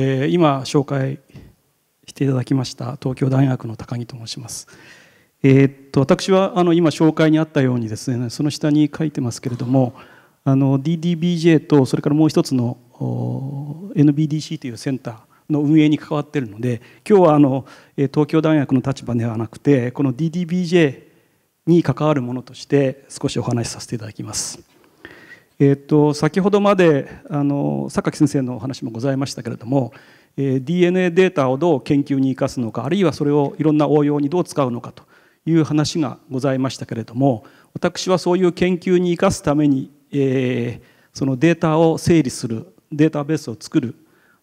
えー、今紹介していただきました東京大学の高木と申します。えー、っと私はあの今紹介にあったようにですねその下に書いてますけれどもあの DDBJ とそれからもう一つの NBDC というセンターの運営に関わっているので今日はあの東京大学の立場ではなくてこの DDBJ に関わるものとして少しお話しさせていただきます。えーと、先ほどまであの榊先生のお話もございましたけれども、えー、DNA データをどう研究に生かすのかあるいはそれをいろんな応用にどう使うのかという話がございましたけれども私はそういう研究に生かすために、えー、そのデータを整理するデータベースを作る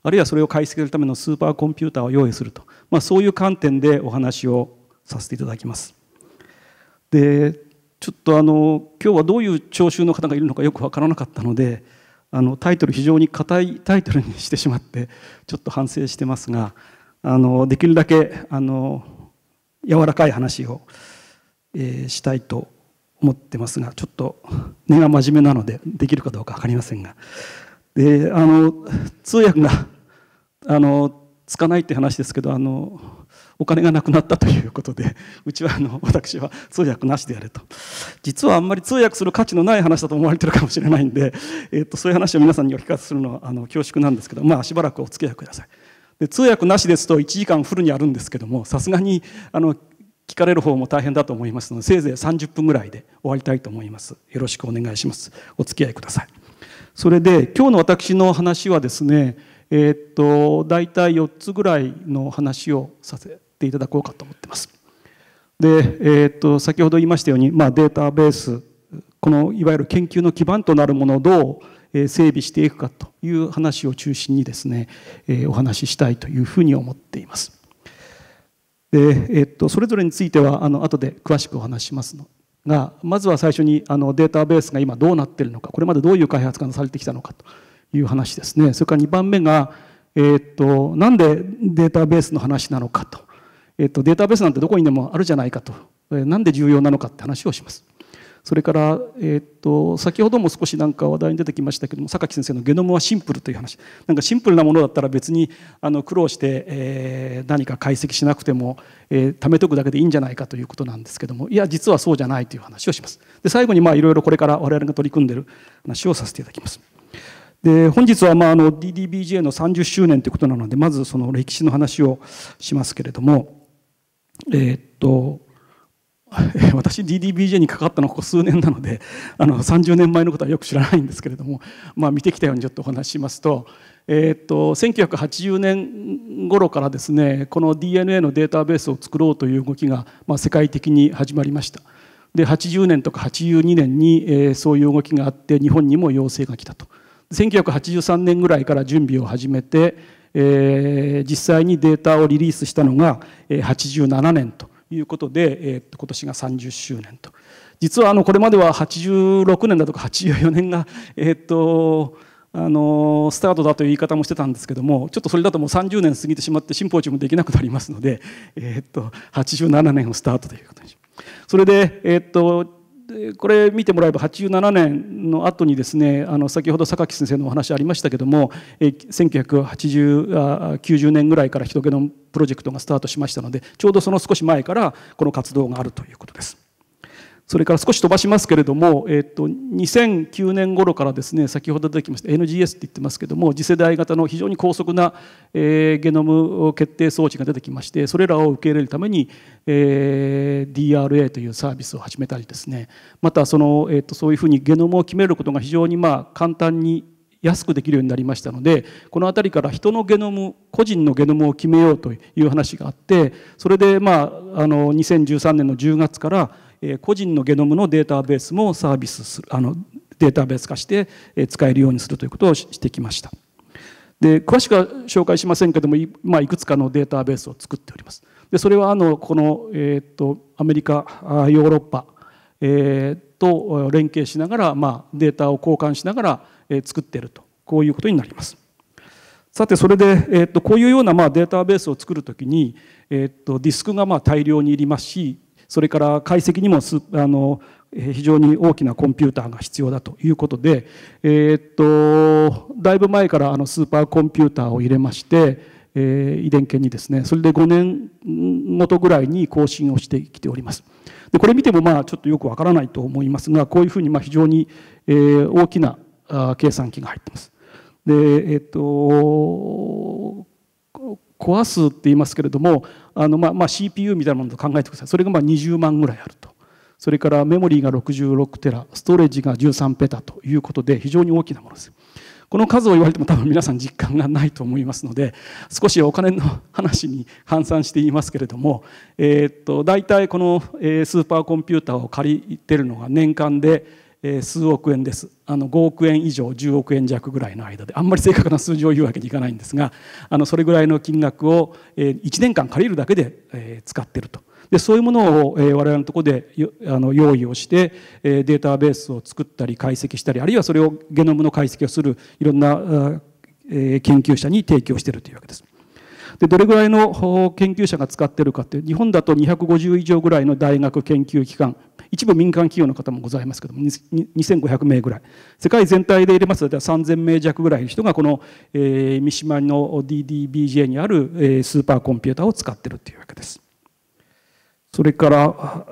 あるいはそれを解析するためのスーパーコンピューターを用意すると、まあ、そういう観点でお話をさせていただきます。でちょっとあの今日はどういう聴衆の方がいるのかよく分からなかったのであのタイトル非常に硬いタイトルにしてしまってちょっと反省してますがあのできるだけあの柔らかい話を、えー、したいと思ってますがちょっと根が真面目なのでできるかどうか分かりませんがであの通訳があのつかないって話ですけどあのお金がなくなったということでうちはあの私は通訳なしでやれと実はあんまり通訳する価値のない話だと思われてるかもしれないんで、えっとそういう話を皆さんにお聞かせするのはあの恐縮なんですけどまあしばらくお付き合いくださいで通訳なしですと1時間フルにあるんですけどもさすがにあの聞かれる方も大変だと思いますのでせいぜい30分ぐらいで終わりたいと思いますよろしくお願いしますお付き合いくださいそれで今日の私の話はですねえー、っと大体4つぐらいの話をさせていただこうかと思ってます。で、えーと、と先ほど言いましたように、まあ、データベースこのいわゆる研究の基盤となるものをどう整備していくかという話を中心にですねお話ししたいというふうに思っています。でえーと、とそれぞれについてはあの後で詳しくお話しますのがまずは最初にあのデータベースが今どうなっているのかこれまでどういう開発がなされてきたのかという話ですねそれから2番目が、えーとなんでデータベースの話なのかとえっと、データベースなんてどこにでもあるじゃないかと、えー、なんで重要なのかって話をします。それから、えー、っと先ほども少しなんか話題に出てきましたけども榊先生のゲノムはシンプルという話なんかシンプルなものだったら別にあの苦労して、えー、何か解析しなくても、えー、貯めとくだけでいいんじゃないかということなんですけどもいや実はそうじゃないという話をします。で最後にいろいろこれから我々が取り組んでいる話をさせていただきます。で本日はまああの DDBJ の30周年ということなのでまずその歴史の話をしますけれども。えー、っと 私 DDBJ にかかったのここ数年なので あの30年前のことはよく知らないんですけれども、まあ、見てきたようにちょっとお話ししますと,、えー、っと1980年頃からですねこの DNA のデータベースを作ろうという動きが、まあ、世界的に始まりました。で80年とか82年に、えー、そういう動きがあって日本にも要請が来たと1983年ぐらいから準備を始めて、えー、実際にデータをリリースしたのが87年ということで、えー、今年が30周年と。実はあのこれまでは86年だとか84年が、えー、っとあのスタートだという言い方もしてたんですけどもちょっとそれだともう30年過ぎてしまってシンポジウムできなくなりますので、えー、っと87年をスタートということにしそれで、えー、っとでこれ見てもらえば87年の後にですねあの先ほど榊先生のお話ありましたけども1990年ぐらいからヒトゲノムプロジェクトがスタートしましたのでちょうどその少し前からこの活動があるということです。それから少し飛ばしますけれども、えっと、2009年頃からですね先ほど出てきました NGS って言ってますけども次世代型の非常に高速な、えー、ゲノム決定装置が出てきましてそれらを受け入れるために、えー、DRA というサービスを始めたりですねまたその、えっと、そういうふうにゲノムを決めることが非常にまあ簡単に安くできるようになりましたのでこの辺りから人のゲノム個人のゲノムを決めようという話があってそれでまああの2013年の10月から個人のゲノムのデータベースもサービスするあのデータベース化して使えるようにするということをしてきましたで詳しくは紹介しませんけども、まあ、いくつかのデータベースを作っておりますでそれはあのこの、えーと、とアメリカヨーロッパ、えー、と連携しながら、まあ、データを交換しながら、え作っているとこういうことになりますさてそれで、えーと、とこういうような、まあ、データベースを作るときに、えーと、とディスクがまあ大量にいりますしそれから解析にもあの非常に大きなコンピューターが必要だということで、えー、っとだいぶ前からあのスーパーコンピューターを入れまして、えー、遺伝研にですねそれで5年ごとぐらいに更新をしてきております。でこれ見てもまあちょっとよくわからないと思いますがこういうふうにまあ非常に、えー、大きな計算機が入ってます。でえっと壊すって言いますけれどもあの、まあまあ、CPU みたいなものと考えてくださいそれがまあ20万ぐらいあるとそれからメモリーが66テラストレージが13ペタということで非常に大きなものですこの数を言われても多分皆さん実感がないと思いますので少しお金の話に換算して言いますけれども、えー、っと大体このスーパーコンピューターを借りてるのが年間でえ数億円ですあの5億円以上10億円弱ぐらいの間であんまり正確な数字を言うわけにいかないんですがあのそれぐらいの金額を、え1年間借りるだけで、え使ってると。でそういうものを、え我々のとこであの用意をして、えデータベースを作ったり解析したりあるいはそれをゲノムの解析をするいろんな、え研究者に提供しているというわけです。でどれぐらいの研究者が使ってるかって日本だと250以上ぐらいの大学研究機関一部民間企業の方もございますけども2500名ぐらい世界全体で入れますと3000名弱ぐらいの人がこの、えー、三島の DDBJ にある、えー、スーパーコンピューターを使ってるっていうわけです。それから、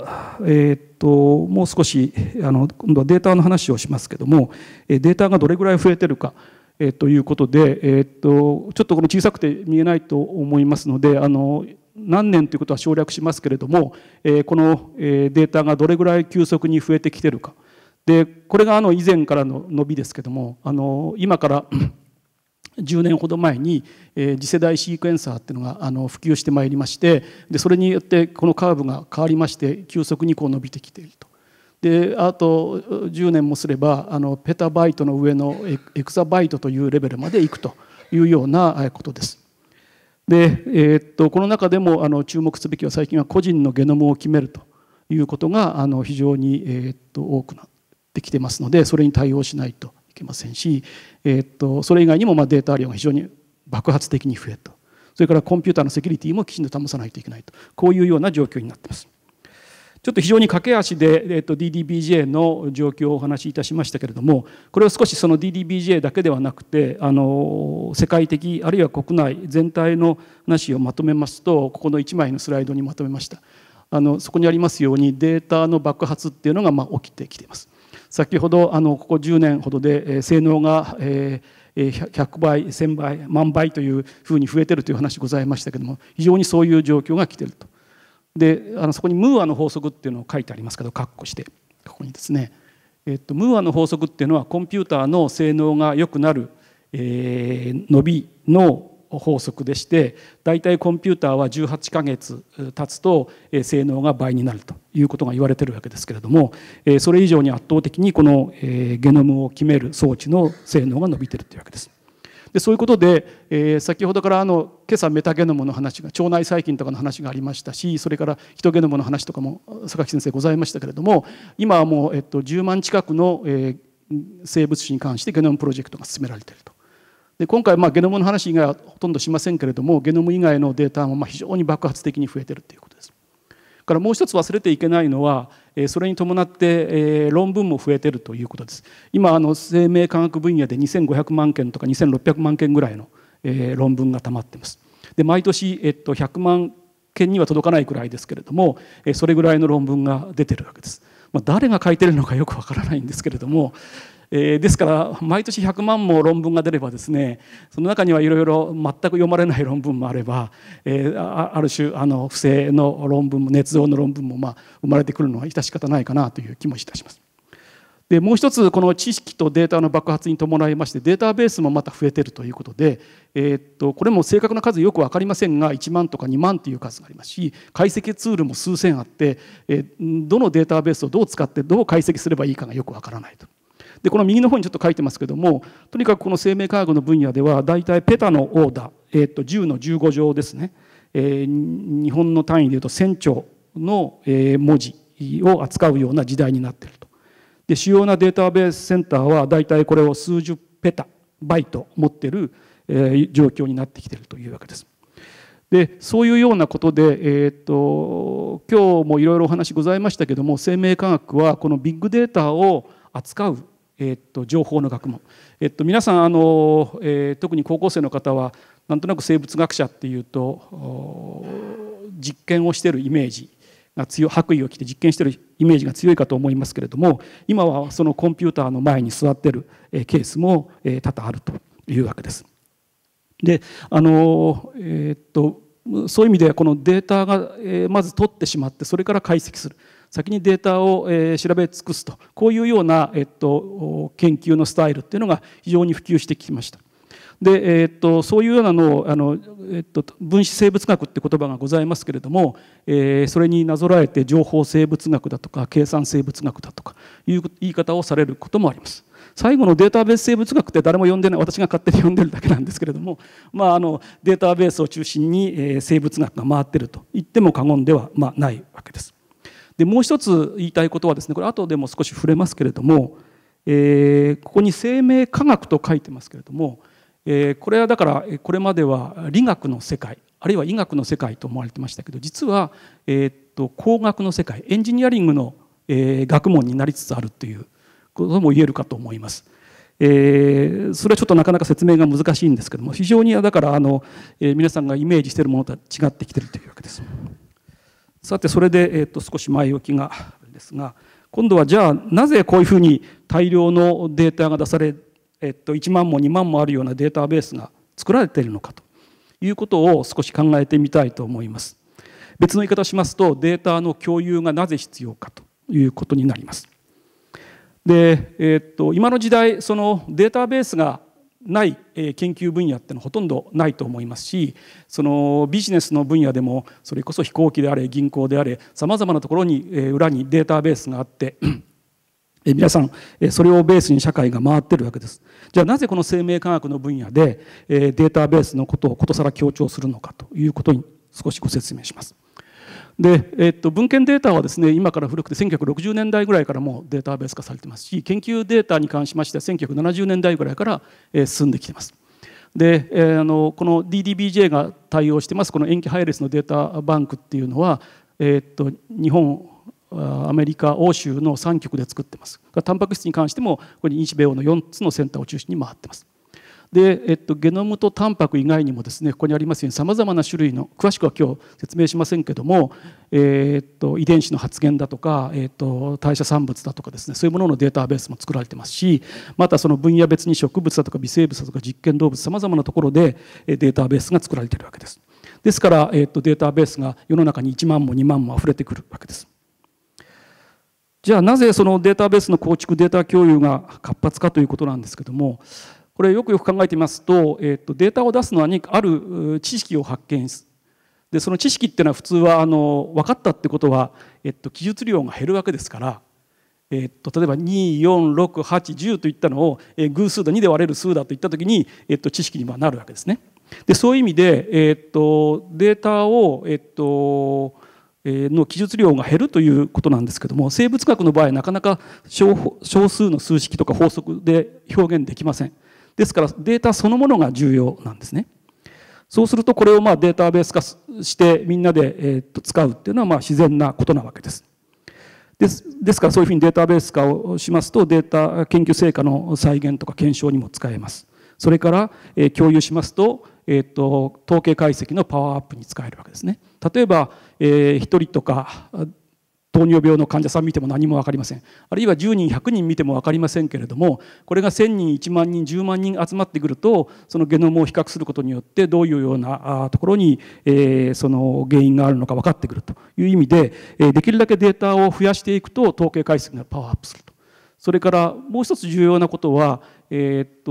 えー、っともう少しあの今度はデータの話をしますけどもデータがどれぐらい増えてるか。えー、ということで、えー、っとちょっとこの小さくて見えないと思いますのであの何年ということは省略しますけれども、えこのデータがどれぐらい急速に増えてきてるかでこれがあの以前からの伸びですけどもあの今から10 年ほど前に、え次世代シークエンサーっていうのがあの普及してまいりましてでそれによってこのカーブが変わりまして急速にこう伸びてきていると。であと10年もすればあのペタバイトの上のエクサバイトというレベルまでいくというようなことです。で、えー、っとこの中でもあの注目すべきは最近は個人のゲノムを決めるということがあの非常に、えー、っと多くなってきてますのでそれに対応しないといけませんし、えー、っとそれ以外にもまあデータ量が非常に爆発的に増えたそれからコンピューターのセキュリティもきちんと保さないといけないとこういうような状況になってます。ちょっと非常に駆け足で、えっと、DDBJ の状況をお話しいたしましたけれどもこれを少しその DDBJ だけではなくてあの世界的あるいは国内全体の話をまとめますとここの1枚のスライドにまとめました。あのそこにありますようにデータの爆発っていうのがまあ起きてきています。先ほどあのここ10年ほどで、えー、性能が、えー、100倍1000倍万倍というふうに増えてるという話ございましたけども非常にそういう状況が来ていると。であのそこにムーアの法則っていうのを書いてありますけど括弧してここにですね、えっと、ムーアの法則っていうのはコンピューターの性能が良くなる、えー、伸びの法則でして大体コンピューターは18ヶ月経つと性能が倍になるということが言われてるわけですけれどもそれ以上に圧倒的にこのゲノムを決める装置の性能が伸びてるというわけです。でそういうことで、えー、先ほどからあの今朝メタゲノムの話が腸内細菌とかの話がありましたしそれからヒトゲノムの話とかも榊先生ございましたけれども今はもう、えっと、10万近くの、えー、生物種に関してゲノムプロジェクトが進められていると。で今回まあゲノムの話以外はほとんどしませんけれどもゲノム以外のデータもまあ非常に爆発的に増えてるということです。からもう一つ忘れていけないのはそれに伴って論文も増えてるということです今あの生命科学分野で2500万件とか2600万件ぐらいの論文がたまってますで毎年、えっと、100万件には届かないくらいですけれどもそれぐらいの論文が出てるわけです、まあ、誰が書いてるのかよくわからないんですけれどもえー、ですから毎年100万も論文が出ればですねその中にはいろいろ全く読まれない論文もあれば、えー、ある種あの不正の論文も捏造の論文もまあ生まれてくるのは致し方ないかなという気もいたします。でもう一つこの知識とデータの爆発に伴いましてデータベースもまた増えてるということで、えー、っとこれも正確な数よく分かりませんが1万とか2万という数がありますし解析ツールも数千あって、えー、どのデータベースをどう使ってどう解析すればいいかがよく分からないと。でこの右の方にちょっと書いてますけどもとにかくこの生命科学の分野では大体ペタのオーダー、えー、と10の15乗ですね、えー、日本の単位でいうと1000兆の文字を扱うような時代になっていると。で主要なデータベースセンターは大体これを数十ペタバイト持ってる状況になってきているというわけです。でそういうようなことで、えーと今日もいろいろお話ございましたけども生命科学はこのビッグデータを扱うえっと、情報の学問、えっと、皆さんあの、えー、特に高校生の方はなんとなく生物学者っていうと実験をしてるイメージが強い白衣を着て実験してるイメージが強いかと思いますけれども今はそのコンピューターの前に座ってるケースも多々あるというわけです。であのえー、っとそういう意味でこのデータがまず取ってしまってそれから解析する先にデータを、え調べ尽くすとこういうような、えっと、研究のスタイルっていうのが非常に普及してきました。で、えー、っとそういうようなのをあの、えっと、分子生物学って言葉がございますけれども、えー、それになぞらえて情報生物学だとか計算生物学だとかいう言い方をされることもあります。最後のデータベース生物学って誰も呼んでない私が勝手に呼んでるだけなんですけれども、まあ、あのデータベースを中心に生物学が回ってると言っても過言ではまあないわけです。でもう一つ言いたいことはですねこれ後でも少し触れますけれども、えー、ここに生命科学と書いてますけれども、えー、これはだからこれまでは理学の世界あるいは医学の世界と思われてましたけど実は、えー、っと工学の世界エンジニアリングの、えー、学問になりつつあるということも言えるかと思います。えー、それはちょっとなかなか説明が難しいんですけども非常にだからあの、えー、皆さんがイメージしているものとは違ってきてるというわけです。さてそれで、えー、と少し前置きがですが今度はじゃあなぜこういうふうに大量のデータが出され、えー、と1万も2万もあるようなデータベースが作られているのかということを少し考えてみたいと思います。別の言い方しますとデータの共有がなぜ必要かということになります。で、えー、っと今の時代そのデータベースがない研究分野ってのはほとんどないと思いますしそのビジネスの分野でもそれこそ飛行機であれ銀行であれさまざまなところに裏にデータベースがあって皆さんそれをベースに社会が回ってるわけですじゃあなぜこの生命科学の分野でデータベースのことをことさら強調するのかということに少しご説明します。で、えっと、文献データはですね今から古くて1960年代ぐらいからもうデータベース化されてますし研究データに関しましては1970年代ぐらいから、え進んできてます。で、えー、あのこの DDBJ が対応してますこの塩基配列のデータバンクっていうのは、えー、っと日本アメリカ欧州の3局で作ってますタンパク質に関してもこれ日米欧の4つのセンターを中心に回ってますで、えっと、ゲノムとタンパク以外にもですねここにありますようにさまざまな種類の詳しくは今日説明しませんけども、えー、っと遺伝子の発現だとか、えー、っと代謝産物だとかですねそういうもののデータベースも作られてますしまたその分野別に植物だとか微生物だとか実験動物さまざまなところでデータベースが作られているわけです。ですから、えっとデータベースが世の中に1万も2万も溢れてくるわけです。じゃあなぜそのデータベースの構築データ共有が活発かということなんですけどもこれよくよく考えてみますと,、えー、とデータを出すのはにある知識を発見すでその知識っていうのは普通はあの分かったってことは、えと、記述量が減るわけですから、えと、例えば24680といったのを、え偶数だ2で割れる数だといった時に、えと、知識になるわけですね。でそういう意味で、えと、データを、えと、の記述量が減るということなんですけども生物学の場合なかなか少数の数式とか法則で表現できません。ですからデータそのものが重要なんですね。そうするとこれをまあデータベース化してみんなでえと使うっていうのはまあ自然なことなわけです。ですですからそういうふうにデータベース化をしますとデータ研究成果の再現とか検証にも使えます。それからえ共有しますとえー、と統計解析のパワーアップに使えるわけですね。例えば、えー、1人とか糖尿病の患者さん見ても何も分かりませんあるいは10人100人見ても分かりませんけれどもこれが1,000人1万人10万人集まってくるとそのゲノムを比較することによってどういうようなところに、えー、その原因があるのか分かってくるという意味で、えできるだけデータを増やしていくと統計解析がパワーアップすると。それからもう一つ重要なことは、えー、っ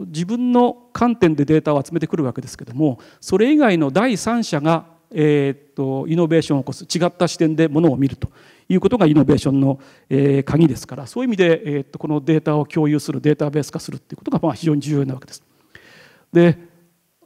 と自分の観点でデータを集めてくるわけですけどもそれ以外の第三者がえー、っとイノベーションを起こす違った視点でものを見るということがイノベーションの、えー、鍵ですからそういう意味で、えー、っとこのデータを共有するデータベース化するということがまあ非常に重要なわけです。で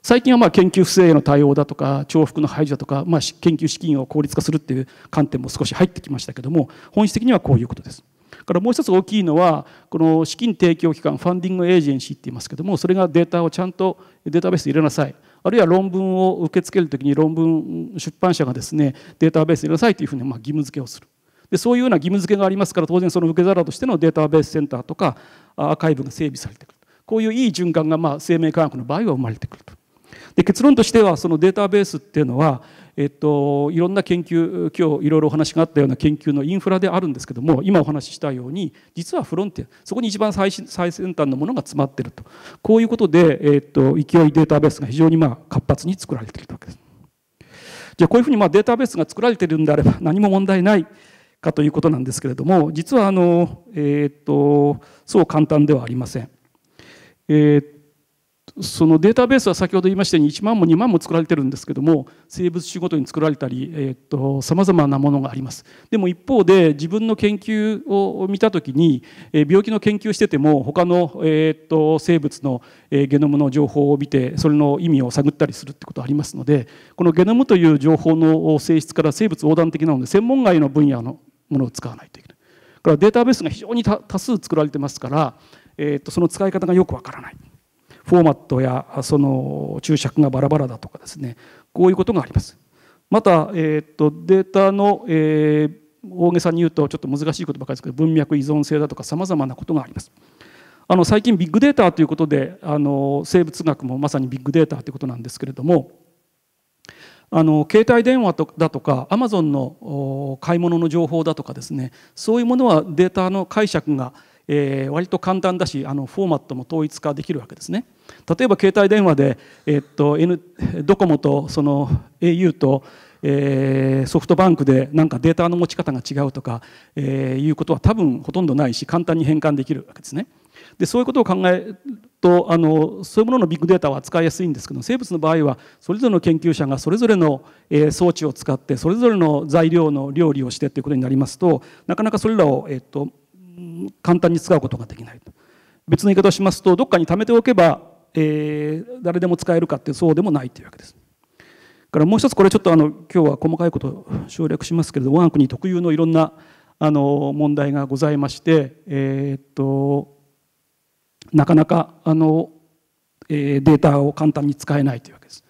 最近はまあ研究不正への対応だとか重複の排除だとか、まあ、研究資金を効率化するっていう観点も少し入ってきましたけども本質的にはこういうことです。からもう一つ大きいのはこの資金提供機関ファンディングエージェンシーって言いますけどもそれがデータをちゃんとデータベースに入れなさいあるいは論文を受け付ける時に論文出版社がですねデータベースに入れなさいというふうにま義務付けをするでそういうような義務付けがありますから当然その受け皿としてのデータベースセンターとかアーカイブが整備されてくるこういういい循環がまあ生命科学の場合は生まれてくると。で結論としてはそのデータベースっていうのは、えっと、いろんな研究今日いろいろお話があったような研究のインフラであるんですけども今お話ししたように実はフロンティアそこに一番最先端のものが詰まってるとこういうことで、えっと、勢いデータベースが非常にまあ活発に作られているわけです。じゃあこういうふうにまあデータベースが作られているんであれば何も問題ないかということなんですけれども実はあの、えっとそう簡単ではありません。えっそのデータベースは先ほど言いましたように1万も2万も作られてるんですけども生物種ごとに作られたりさまざまなものがあります。でも一方で自分の研究を見た時に病気の研究してても他の、えっと生物のゲノムの情報を見てそれの意味を探ったりするってことありますのでこのゲノムという情報の性質から生物横断的なので専門外の分野のものを使わないといけない。これはデータベースが非常に多数作られてますから、えっとその使い方がよくわからない。フォーマットやその注釈がバラバラだとかですねこういうことがあります。また、えーと、とデータの、えー、大げさに言うとちょっと難しいことばかりですけど文脈依存性だとかさまざまなことがあります。あの最近ビッグデータということであの生物学もまさにビッグデータということなんですけれどもあの携帯電話だとかアマゾンの買い物の情報だとかですねそういうものはデータの解釈がえー、割と簡単だしあのフォーマットも統一化できるわけですね例えば携帯電話で、えっと N、ドコモとその au と、えー、ソフトバンクでなんかデータの持ち方が違うとか、えー、いうことは多分ほとんどないし簡単に変換できるわけですねでそういうことを考えるとあのそういうもののビッグデータは扱いやすいんですけど生物の場合はそれぞれの研究者がそれぞれの、えー、装置を使ってそれぞれの材料の料理をしてということになりますとなかなかそれらを、えっと簡単に使うことができないと別の言い方をしますとどっかに貯めておけば、えー、誰でも使えるかってそうでもないというわけですからもう一つこれちょっとあの今日は細かいことを省略しますけれど我が国特有のいろんなあの問題がございまして、えー、っとなかなかあの、えー、データを簡単に使えないというわけです。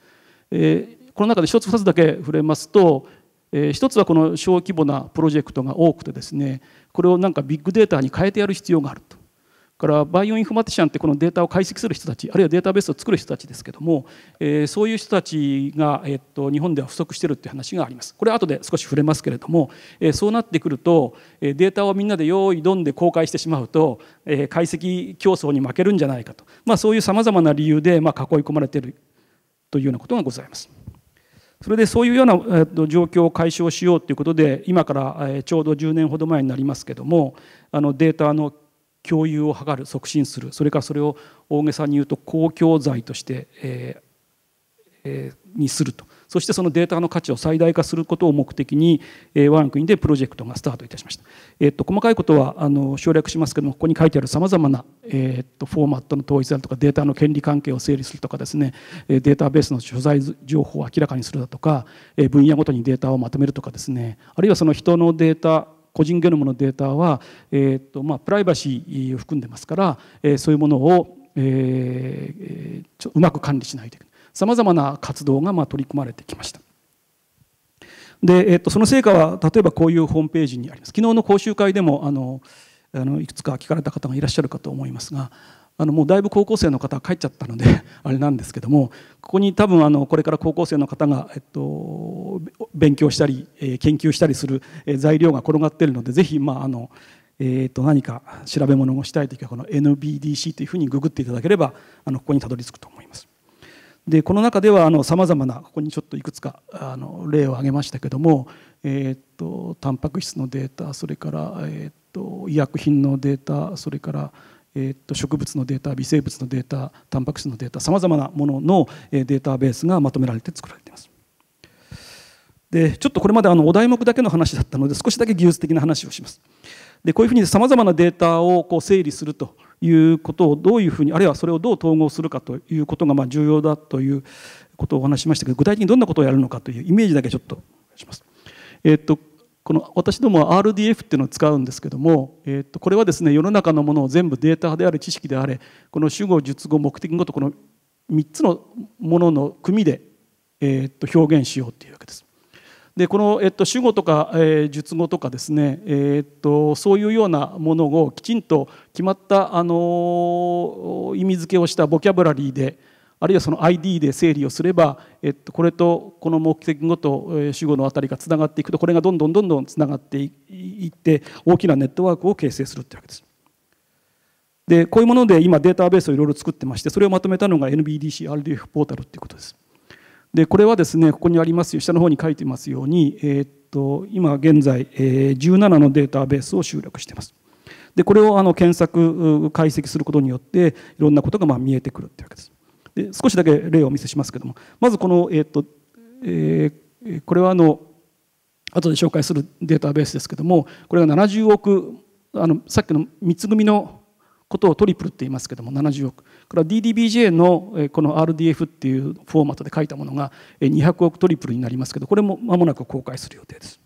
えー、この中で一つ二つだけ触れますとえー、一つはこの小規模なプロジェクトが多くてですねこれをなんかビッグデータに変えてやる必要があると。からバイオインフォマティシャンってこのデータを解析する人たちあるいはデータベースを作る人たちですけども、えー、そういう人たちが、えー、っと日本では不足してるっていう話がありますこれは後で少し触れますけれども、えー、そうなってくると、えー、データをみんなで用意どんで公開してしまうと、えー、解析競争に負けるんじゃないかと、まあ、そういうさまざまな理由で、まあ、囲い込まれてるというようなことがございます。それでそういうような、えと状況を解消しようということで今から、えちょうど10年ほど前になりますけどもあのデータの共有を図る促進するそれからそれを大げさに言うと公共財として、えーえー、にするとそしてそのデータの価値を最大化することを目的に、えー、我が国でプロジェクトがスタートいたしました、えー、っと細かいことはあの省略しますけどもここに書いてあるさまざまな、えー、っとフォーマットの統一だとかデータの権利関係を整理するとかですねデータベースの所在情報を明らかにするだとか、えー、分野ごとにデータをまとめるとかですねあるいはその人のデータ個人ゲノムのデータは、えーとまあ、プライバシーを含んでますから、えー、そういうものを、えー、ちょうまく管理しないといけない。さまざまな活動がまあ取り組まれてきました。で、えっと、その成果は例えばこういうホームページにあります昨日の講習会でもあのあのいくつか聞かれた方がいらっしゃるかと思いますがあのもうだいぶ高校生の方帰っちゃったので あれなんですけどもここに多分あのこれから高校生の方が、えっと、勉強したり、え研究したりする材料が転がってるのでぜひ、まあ、あのえっと何か調べ物をしたい時はこの NBDC というふうにググっていただければあのここにたどり着くと思います。でこの中ではさまざまなここにちょっといくつかあの例を挙げましたけども、えー、っとタンパク質のデータそれから、えー、っと医薬品のデータそれから、えー、っと植物のデータ微生物のデータタンパク質のデータさまざまなもののデータベースがまとめられて作られています。でちょっとこれまであのお題目だけの話だったので少しだけ技術的な話をします。でこういうふうにさまざまなデータをこう整理するということをどういうふうにあるいはそれをどう統合するかということがまあ重要だということをお話ししましたけど具体的にどんなことをやるのかというイメージだけちょっとします。えっとこの私どもは RDF っていうのを使うんですけども、えー、とこれはですね世の中のものを全部データであれ知識であれこの主語述語目的語とこの3つのものの組で、えー、と表現しようっていうわけです。でこの、えっと、主語とか、えー、述語とかですね、えー、っとそういうようなものをきちんと決まった、あのー、意味付けをしたボキャブラリーであるいはその ID で整理をすれば、えっと、これとこの目的語と主語のあたりがつながっていくとこれがどんどんどんどんつながっていって大きなネットワークを形成するってわけです。でこういうもので今データベースをいろいろ作ってましてそれをまとめたのが NBDC RDF ポータルっていうことです。でこれはですねここにあります下の方に書いてますように、えー、っと今現在、えー、17のデータベースを集約しています。でこれをあの検索解析することによっていろんなことがまあ見えてくるっていうわけです。で少しだけ例をお見せしますけどもまずこの、えー、っとえー、これはあの後で紹介するデータベースですけどもこれが70億あのさっきの3つ組のことをトリプルって言いますけども70億これは DDBJ のこの RDF っていうフォーマットで書いたものが200億トリプルになりますけどこれも間もなく公開する予定です。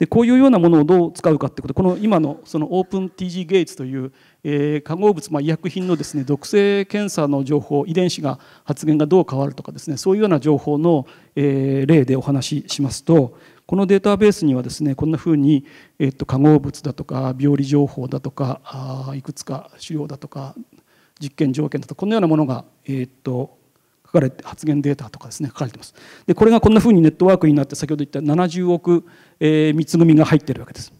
でこういうようなものをどう使うかってことこの今のそのオープン TG ゲイツという、え化合物、まあ、医薬品のですね毒性検査の情報遺伝子が発現がどう変わるとかですねそういうような情報の、え例でお話ししますとこのデータベースにはですねこんなふうに、えー、と化合物だとか病理情報だとかあいくつか資料だとか実験条件だとかこのようなものが、えーと、書かれて発言データとかですね書かれてますでこれがこんなふうにネットワークになって先ほど言った70億、えー、三つ組が入ってるわけです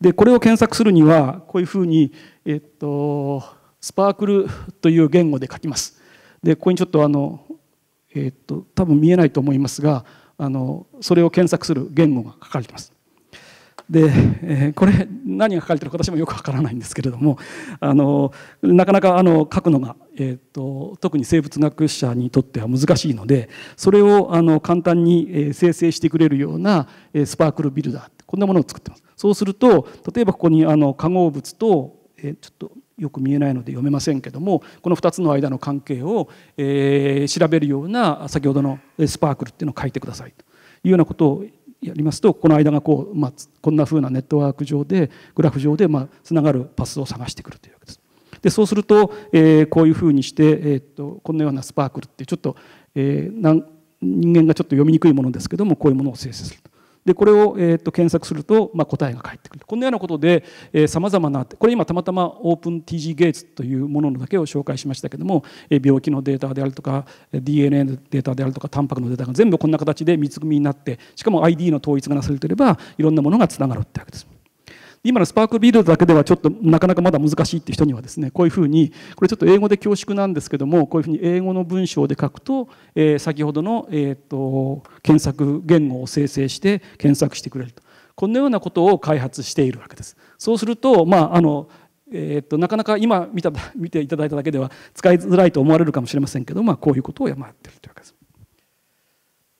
でこれを検索するにはこういうふうに、えーと、スパークルという言語で書きますでここにちょっとあの、えーと多分見えないと思いますがあのそれを検索する言語が書かれています。で、えー、これ何が書かれてるか私もよくわからないんですけれどもあのなかなかあの書くのが、えーと、特に生物学者にとっては難しいのでそれをあの簡単に生成してくれるようなスパークルビルダーこんなものを作ってます。そうすると例えばここにあの化合物と、えー、ちょっとよく見えないので読めませんけどもこの2つの間の関係を、えー、調べるような先ほどのスパークルっていうのを書いてくださいというようなことをやりますとこの間がこう、まあ、こんなふうなネットワーク上でグラフ上で、まあ、つながるパスを探してくるというわけです。でそうすると、えー、こういうふうにして、えー、っとこんなようなスパークルってちょっと、えー、人間がちょっと読みにくいものですけどもこういうものを生成すると。でこれを、えー、と検索すると、まあ、答えが返ってくるこんなようなことでさまざまなこれ今たまたまオープン TG ゲイツというものだけを紹介しましたけども、えー、病気のデータであるとか DNA のデータであるとかタンパクのデータが全部こんな形で三つ組みになってしかも ID の統一がなされていればいろんなものがつながるってわけです。今のスパークビルドだけではちょっとなかなかまだ難しいって人にはですねこういうふうにこれちょっと英語で恐縮なんですけどもこういうふうに英語の文章で書くと、えー、先ほどの、えーと、検索言語を生成して検索してくれるとこんなようなことを開発しているわけです。そうすると、まああのえーと、なかなか今見た見ていただいただけでは使いづらいと思われるかもしれませんけど、まあ、こういうことをやってるというわけです。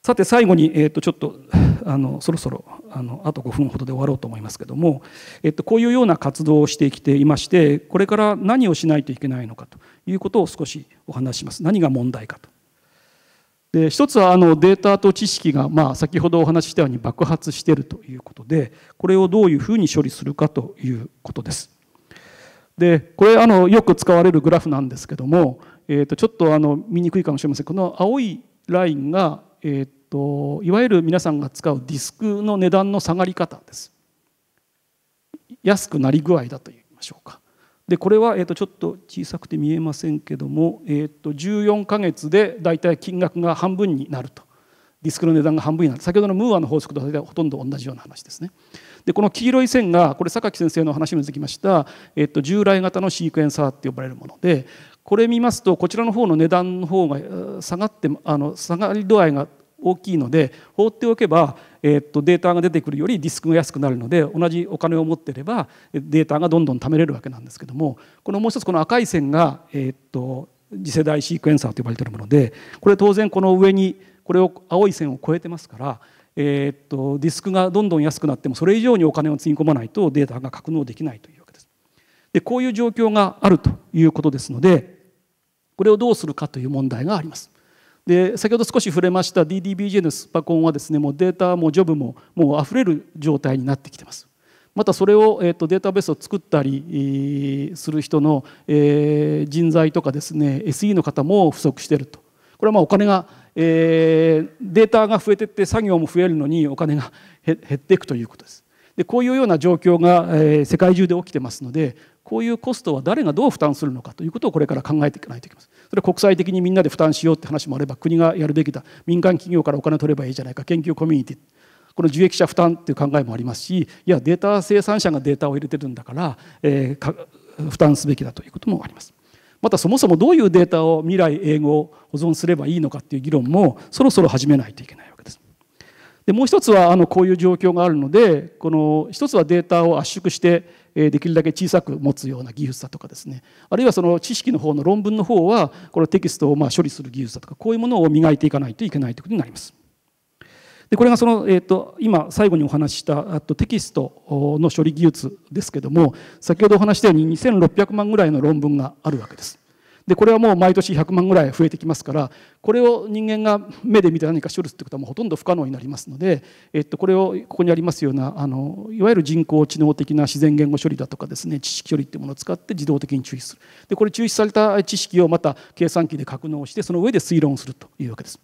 さて最後に、えー、とちょっとあのそろそろあのあと5分ほどで終わろうと思いますけども、えー、とこういうような活動をしてきていましてこれから何をしないといけないのかということを少しお話します何が問題かと。で一つはあのデータと知識が、まあ、先ほどお話ししたように爆発しているということでこれをどういうふうに処理するかということです。でこれあのよく使われるグラフなんですけども、えー、とちょっとあの見にくいかもしれませんこの青いラインが、えー、といわゆる皆さんが使うディスクの値段の下がり方です安くなり具合だと言いましょうかでこれは、えー、とちょっと小さくて見えませんけども、えー、と14か月でだいたい金額が半分になるとディスクの値段が半分になる先ほどのムーアの法則とはほとんど同じような話ですねでこの黄色い線がこれ榊先生の話に出てきました、えっと、従来型のシークエンサーって呼ばれるものでこれ見ますとこちらの方の値段の方が下がってあの下がり度合いが大きいので放っておけば、えー、とデータが出てくるよりディスクが安くなるので同じお金を持ってればデータがどんどん貯めれるわけなんですけどもこのもう一つこの赤い線が、えー、と次世代シークエンサーと呼ばれているものでこれ当然この上にこれを青い線を越えてますから、えー、とディスクがどんどん安くなってもそれ以上にお金をつぎ込まないとデータが格納できないというわけです。でこういう状況があるということですのでこれをどうするかという問題があります。で先ほど少し触れました DDBJ のスパコンはですねもうデータもジョブももう溢れる状態になってきてますまたそれを、えー、とデータベースを作ったりする人の、えー、人材とかですね SE の方も不足してるとこれはまあお金が、えー、データが増えてって作業も増えるのにお金が減っていくということですでこういうような状況が、えー、世界中で起きてますのでこういうコストは誰がどう負担するのかということをこれから考えていかないといけませんそれ国際的にみんなで負担しようって話もあれば国がやるべきだ民間企業からお金取ればいいじゃないか研究コミュニティこの受益者負担っていう考えもありますしいやデータ生産者がデータを入れてるんだから、えー、負担すべきだということもあります。またそもそもどういうデータを未来英語を保存すればいいのかっていう議論もそろそろ始めないといけないわけです。でもう一つはあのこういう状況があるのでこの一つはデータを圧縮してできるだけ小さく持つような技術だとかですねあるいはその知識の方の論文の方はこのテキストをまあ処理する技術だとかこういうものを磨いていかないといけないということになります。でこれがその、えーと、と今最後にお話ししたあとテキストの処理技術ですけども先ほどお話したように2600万ぐらいの論文があるわけです。でこれはもう毎年100万ぐらい増えてきますからこれを人間が目で見て何か処理するってことはもうほとんど不可能になりますので、えっと、これをここにありますようなあのいわゆる人工知能的な自然言語処理だとかですね知識処理っていうものを使って自動的に抽出するでこれ抽出された知識をまた計算機で格納してその上で推論するというわけです。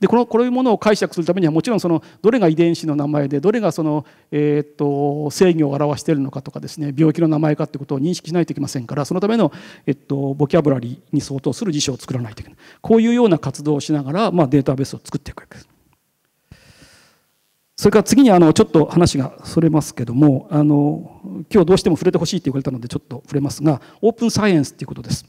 でこのこういうものを解釈するためにはもちろんそのどれが遺伝子の名前でどれがその、えー、と制御を表しているのかとかですね病気の名前かってことを認識しないといけませんからそのための、えっと、ボキャブラリーに相当する辞書を作らないといけないこういうような活動をしながら、まあ、データベースを作っていくわけです。それから次にあのちょっと話がそれますけどもあの今日どうしても触れてほしいって言われたのでちょっと触れますがオープンサイエンスっていうことです。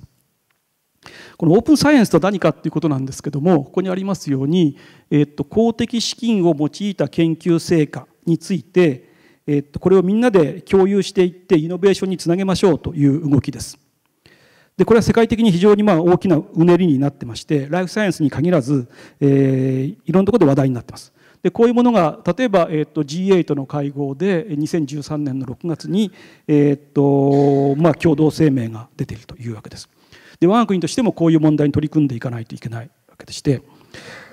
このオープンサイエンスとは何かということなんですけどもここにありますように、えっと、公的資金を用いた研究成果について、えっと、これをみんなで共有していってイノベーションにつなげましょうという動きです。でこれは世界的に非常にまあ大きなうねりになってましてライフサイエンスに限らず、えー、いろんなところで話題になってます。でこういうものが例えば、えー、と G8 の会合で2013年の6月に、えーとまあ、共同声明が出ているというわけです。で我が国としてもこういう問題に取り組んでいかないといけないわけでして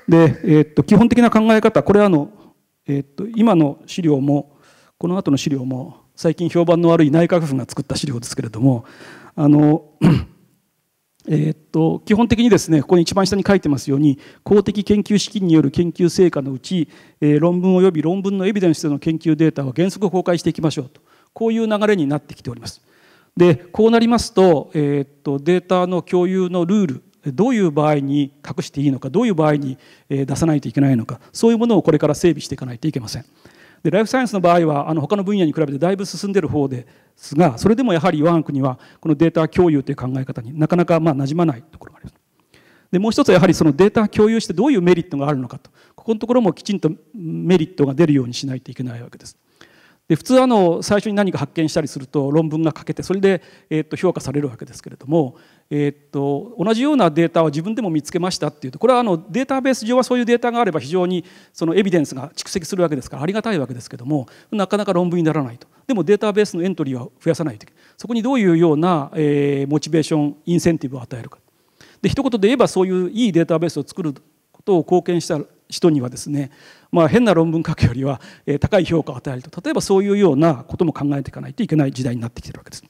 で、えー、っと基本的な考え方これはの、えー、っと今の資料もこの後の資料も最近評判の悪い内閣府が作った資料ですけれどもあの えー、っと基本的にですねここに一番下に書いてますように公的研究資金による研究成果のうち、えー、論文及び論文のエビデンスでの研究データは原則公開していきましょうとこういう流れになってきております。でこうなりますと,、えー、っとデータの共有のルールどういう場合に隠していいのかどういう場合に出さないといけないのかそういうものをこれから整備していかないといけません。でライフサイエンスの場合はあの他の分野に比べてだいぶ進んでる方ですがそれでもやはり我が国はこのデータ共有という考え方になかなかまあ馴染まないところがあります。でもう一つはやはりそのデータ共有してどういうメリットがあるのかとここのところもきちんとメリットが出るようにしないといけないわけです。で普通あの最初に何か発見したりすると論文が書けてそれでえと評価されるわけですけれどもえっと同じようなデータは自分でも見つけましたっていうとこれはあのデータベース上はそういうデータがあれば非常にそのエビデンスが蓄積するわけですからありがたいわけですけどもなかなか論文にならないとでもデータベースのエントリーは増やさないとそこにどういうようなえモチベーションインセンティブを与えるかで一言で言えばそういういいデータベースを作ることを貢献した人にはですね、まあ、変な論文書くよりは、え高い評価を与えると例えばそういうようなことも考えていかないといけない時代になってきてるわけです。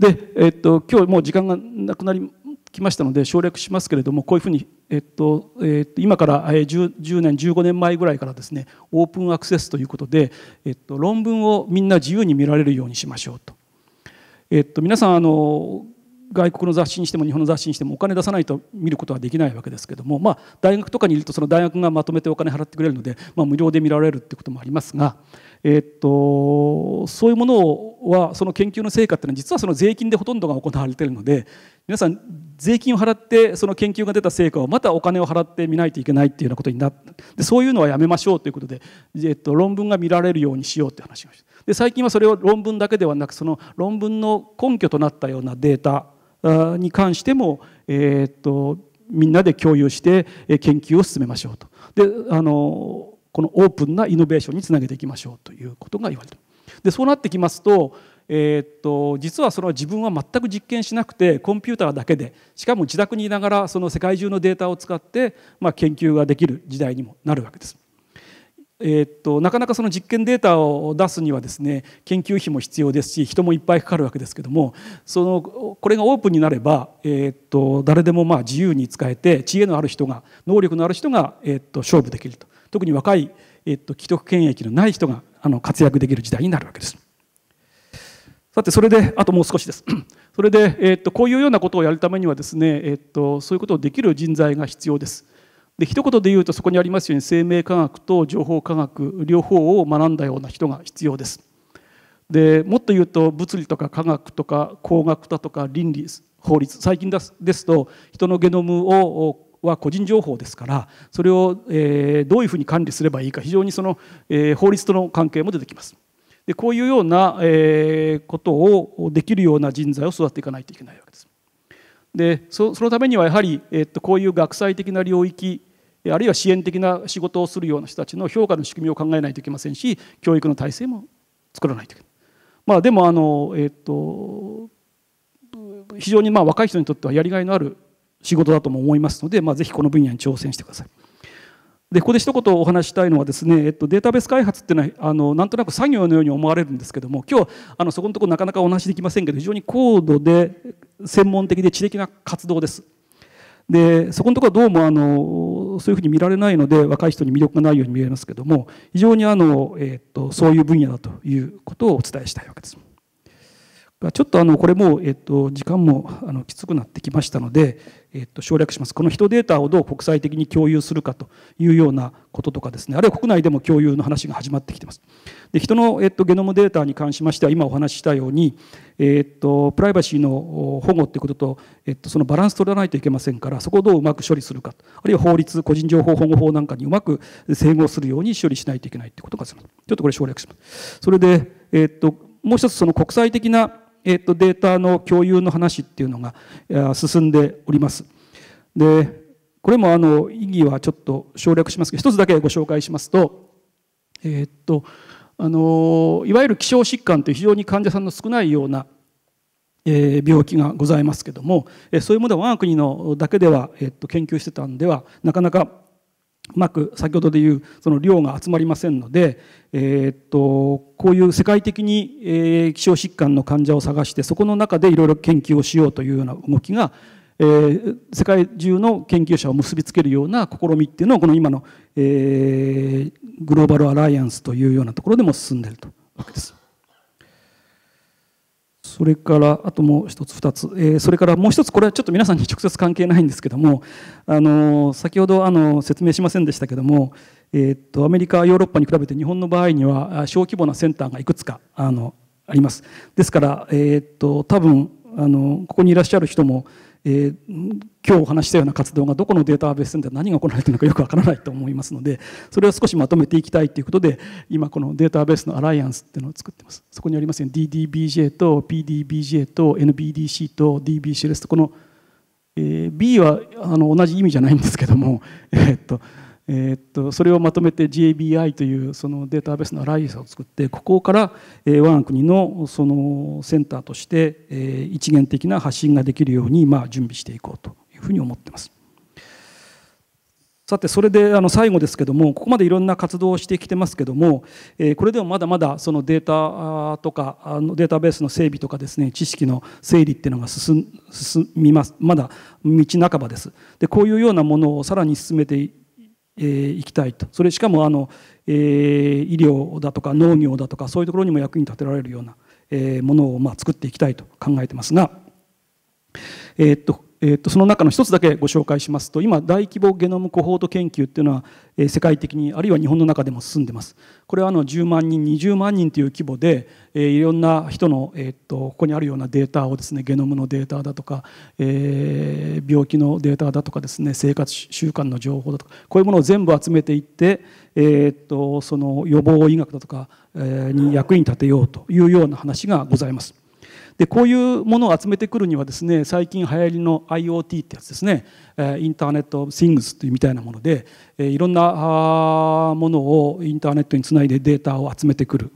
で、えっと今日もう時間がなくなりきましたので省略しますけれどもこういうふうに、えっとえっと、今から 10, 10年15年前ぐらいからですねオープンアクセスということで、えっと、論文をみんな自由に見られるようにしましょうと。えっと、皆さんあの外国の雑誌にしても日本の雑誌にしてもお金出さないと見ることはできないわけですけども、まあ、大学とかにいるとその大学がまとめてお金払ってくれるので、まあ、無料で見られるってこともありますが、えー、っとそういうものはその研究の成果っていうのは実はその税金でほとんどが行われているので皆さん税金を払ってその研究が出た成果をまたお金を払って見ないといけないっていうようなことになってそういうのはやめましょうということで、えー、っと、論文が見られるようにしようって話をしてで最近はそれを論文だけではなくその論文の根拠となったようなデータに関しても、えー、っとみんなで共有して研究を進めましょうとであのこのオープンなイノベーションにつなげていきましょうということが言われてでそうなってきますと,、えー、っと実はそれは自分は全く実験しなくてコンピューターだけでしかも自宅にいながらその世界中のデータを使って、まあ、研究ができる時代にもなるわけです。えー、っとなかなかその実験データを出すにはですね研究費も必要ですし人もいっぱいかかるわけですけどもそのこれがオープンになれば、えー、っと誰でもまあ自由に使えて知恵のある人が能力のある人が、えー、っと勝負できると特に若い、えっと既得権益のない人があの活躍できる時代になるわけです。さてそれであともう少しです。それで、えっとこういうようなことをやるためにはですね、えっとそういうことをできる人材が必要です。で一言で言うとそこにありますように生命科学と情報科学両方を学んだような人が必要です。でもっと言うと物理とか科学とか工学だとか倫理法律最近ですと人のゲノムをは個人情報ですからそれを、えー、どういうふうに管理すればいいか非常にその、えー、法律との関係も出てきます。でこういうような、えー、ことをできるような人材を育てていかないといけないわけです。でそのためにはやはり、えっとこういう学際的な領域あるいは支援的な仕事をするような人たちの評価の仕組みを考えないといけませんし教育の体制も作らないといけない。まあ、でもあの、えー、っと非常にまあ若い人にとってはやりがいのある仕事だとも思いますので、まあ、ぜひこの分野に挑戦してください。でここで一言お話したいのはですね、えっと、データベース開発っていうのはあのなんとなく作業のように思われるんですけども今日あのそこのところなかなかお話しできませんけど非常に高度で専門的で知的な活動です。でそこのところはどうもあのそういうふうに見られないので若い人に魅力がないように見えますけども非常にあの、えーと、とそういう分野だということをお伝えしたいわけです。ちょっとあのこれも、えーと、と時間もあのきつくなってきましたので、えっと、省略します。この人データをどう国際的に共有するかというようなこととかですね、あるいは国内でも共有の話が始まってきてます。で、人の、えっと、ゲノムデータに関しましては、今お話ししたように、えっと、プライバシーの保護ってことと、えっと、そのバランス取らないといけませんから、そこをどううまく処理するか、あるいは法律、個人情報保護法なんかにうまく整合するように処理しないといけないってことがちょっとこれ省略します。それで、えっと、もう一つその国際的なえっとデータの共有の話っていうのが進んでおります。でこれもあの意義はちょっと省略しますけど一つだけご紹介しますと,、えっとあのいわゆる希少疾患という非常に患者さんの少ないような病気がございますけどもそういうものは我が国のだけでは、えっと、研究してたんではなかなかうまく先ほどで言うその量が集まりませんので、えー、っとこういう世界的に、えー、希少疾患の患者を探してそこの中でいろいろ研究をしようというような動きが、えー、世界中の研究者を結びつけるような試みっていうのをこの今の、えー、グローバルアライアンスというようなところでも進んでいるとわけです。それからあともう1つ2つ、えー、それからもう1つこれはちょっと皆さんに直接関係ないんですけどもあの先ほどあの説明しませんでしたけども、えー、っとアメリカヨーロッパに比べて日本の場合には小規模なセンターがいくつかあのありますですから、えー、っと多分あのここにいらっしゃる人もえー、今日お話したような活動がどこのデータベースで何が行われているのかよくわからないと思いますのでそれを少しまとめていきたいということで今このデータベースのアライアンスっていうのを作ってますそこにありますように DDBJ と PDBJ と NBDC と DBCLS とこの、えー、B はあの同じ意味じゃないんですけども、えー、っとえー、っとそれをまとめて JBI というそのデータベースのアライアスを作ってここから、え我が国のそのセンターとして、え一元的な発信ができるように、まあ、準備していこうというふうに思ってます。さてそれであの最後ですけどもここまでいろんな活動をしてきてますけどもこれでもまだまだそのデータとかデータベースの整備とかですね知識の整理っていうのが進みますまだ道半ばですでこういうようなものをさらに進めてえー、いきたいとそれしかもあの、えー、医療だとか農業だとかそういうところにも役に立てられるような、えー、ものをまあ作っていきたいと考えてますが、えー、っとえーと、その中の一つだけご紹介しますと今大規模ゲノムコホート研究っていうのは、えー、世界的にあるいは日本の中でも進んでますこれはあの10万人20万人という規模で、えー、いろんな人の、えーと、ここにあるようなデータをですねゲノムのデータだとか、えー、病気のデータだとかですね生活習慣の情報だとかこういうものを全部集めていって、えーと、とその予防医学だとか、えー、に役に立てようというような話がございます。でこういうものを集めてくるにはですね最近流行りの IoT ってやつですねインターネット・シングスというみたいなものでいろんなものをインターネットにつないでデータを集めてくる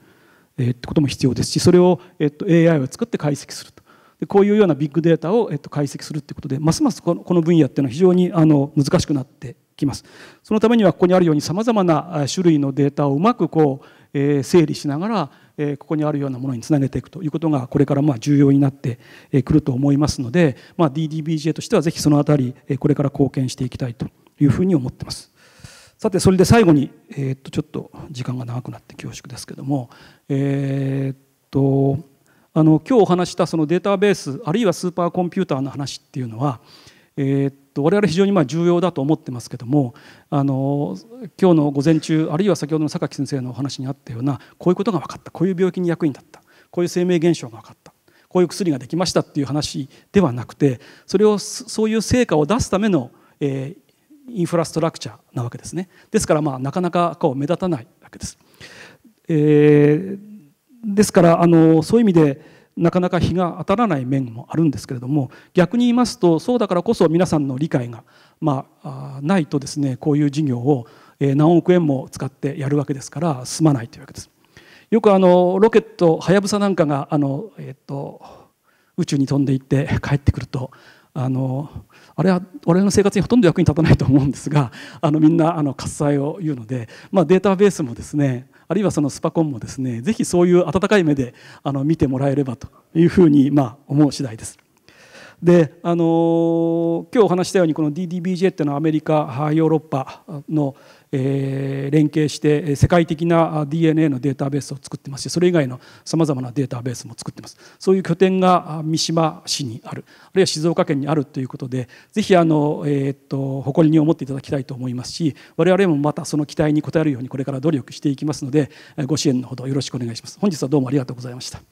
ってことも必要ですしそれを AI を作って解析すると。こういうようなビッグデータを解析するってことでますますこの分野っていうのは非常にあの難しくなってきます。そのためにはここにあるようにさまざまな種類のデータをうまくこう整理しながらここにあるようなものにつなげていくということがこれからまあ重要になってくると思いますので、まあ、DDBJ としてはぜひそのあたりこれから貢献していきたいというふうに思ってます。さてそれで最後に、えー、っとちょっと時間が長くなって恐縮ですけども、えー、っとあの今日お話したそのデータベースあるいはスーパーコンピューターの話っていうのは、えー、と我々非常にま重要だと思ってますけどもあの今日の午前中あるいは先ほどの榊先生のお話にあったようなこういうことが分かったこういう病気に役に立ったこういう生命現象が分かったこういう薬ができましたっていう話ではなくてそれをそういう成果を出すための、えー、インフラストラクチャーなわけですねですからまあなかなかこう目立たないわけです。えー、ですからあのそういう意味でなかなか日が当たらない面もあるんですけれども逆に言いますとそうだからこそ皆さんの理解が、まあ、ないとですねこういう事業を何億円も使ってやるわけですからすまないというわけです。よくあのロケットはやぶさなんかがあの、えっと、宇宙に飛んでいって帰ってくるとあのあれは我々の生活にほとんど役に立たないと思うんですがあのみんなあの喝采を言うので、まあ、データベースもですねあるいはそのスパコンもですねぜひそういう温かい目であの見てもらえればというふうにま思う次第です。であの今日お話したようにこの DDBJ っていうのはアメリカヨーロッパのえ連携して世界的な DNA のデータベースを作ってますしそれ以外のさまざまなデータベースも作ってますそういう拠点が三島市にあるあるいは静岡県にあるということでぜひあの、えー、っと誇りに思っていただきたいと思いますし我々もまたその期待に応えるようにこれから努力していきますのでご支援のほどよろしくお願いします。本日はどうもありがとうございました。